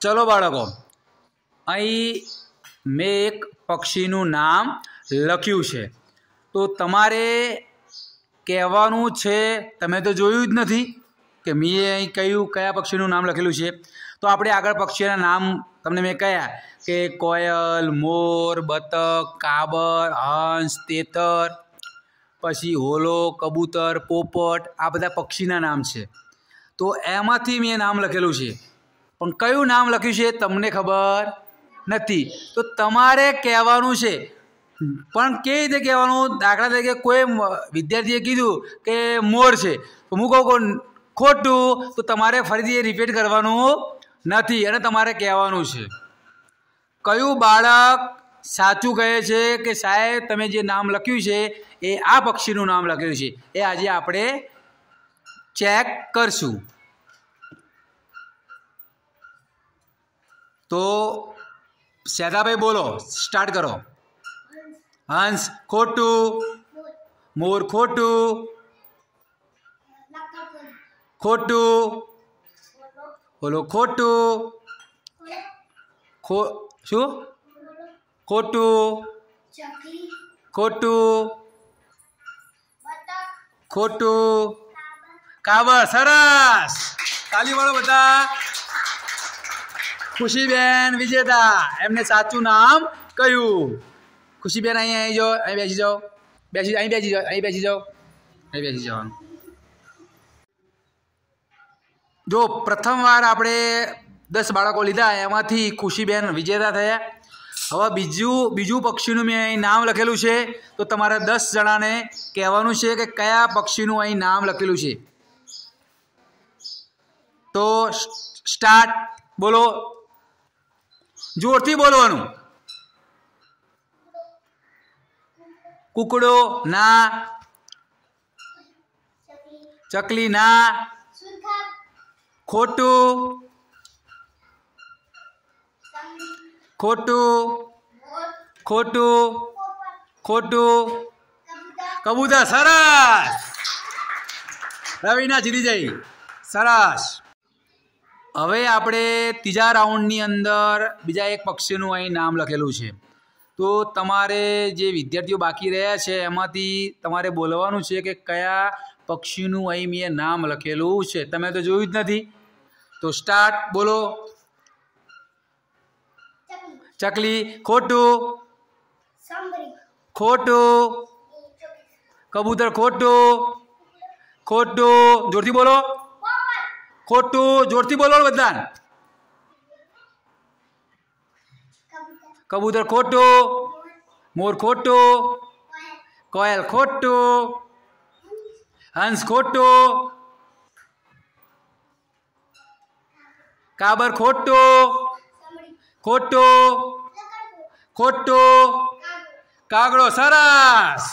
ચલો બાળકો અહીં મેં એક પક્ષીનું નામ લખ્યું છે તો તમારે કહેવાનું છે તમે તો જોયું જ નથી કે મેં અહીં કયું કયા પક્ષીનું નામ લખેલું છે તો આપણે આગળ પક્ષીના નામ તમને મેં કહ્યા કે કોયલ મોર બતક કાબર હંસ તેતર પછી હોલો કબૂતર પોપટ આ બધા પક્ષીના નામ છે તો એમાંથી મેં નામ લખેલું છે પણ કયું નામ લખ્યું છે તમને ખબર નથી તો તમારે કહેવાનું છે પણ કેવી રીતે કહેવાનું દાખલા તરીકે કોઈ વિદ્યાર્થીએ કીધું કે મોર છે તો હું કહું ખોટું તો તમારે ફરીથી એ રિપીટ કરવાનું નથી અને તમારે કહેવાનું છે કયું બાળક સાચું કહે છે કે સાહેબ તમે જે નામ લખ્યું છે એ આ પક્ષીનું નામ લખ્યું છે એ આજે આપણે ચેક કરશું તો શેતાભાઈ બોલો સ્ટાર્ટ કરો હંસ ખોટું મોર ખોટું ખોટું બોલો ખોટું ખો શું ખોટું ખોટું ખોટું કાબર સરસ તાલી વાળો બધા ખુશીબેન વિજેતા એમને સાચું નામ કયું ખુશીબેન અહીંયા આવી જાઓ અહીં બેસી જાઓ બેસી અહીં બેસી જાઓ અહીં બેસી જાઓ અહીં બેસી જવાનું જો પ્રથમવાર આપણે દસ બાળકો લીધા એમાંથી ખુશીબેન વિજેતા થયા હવે બીજું બીજું પક્ષીનું મેં અહીં નામ લખેલું છે તો તમારે દસ જણાને કહેવાનું છે કે કયા પક્ષીનું અહીં નામ લખેલું છે તો સ્ટાર્ટ બોલો જોરથી બોલવાનું કુકડો ના ચકલી ના ખોટું ખોટું ખોટું ખોટું કબૂતર સરસ રવિના જીતી જઈ સરસ હવે આપણે ત્રીજા રાઉન્ડની અંદર બીજા એક પક્ષીનું અહીં નામ લખેલું છે તો તમારે જે વિદ્યાર્થીઓ બાકી રહ્યા છે એમાંથી તમારે બોલવાનું છે કે કયા પક્ષીનું અહીં મેં નામ લખેલું છે તમે તો જોયું જ નથી તો સ્ટાર્ટ બોલો ચકલી ખોટું ખોટું કબૂતર ખોટું ખોટું જોરથી બોલો ખોટું જોરથી બોલો બધા કબૂતર ખોટું મોર ખોટું કોયલ ખોટું હંસ ખોટું કાબર ખોટું ખોટું ખોટું કાગડો સરસ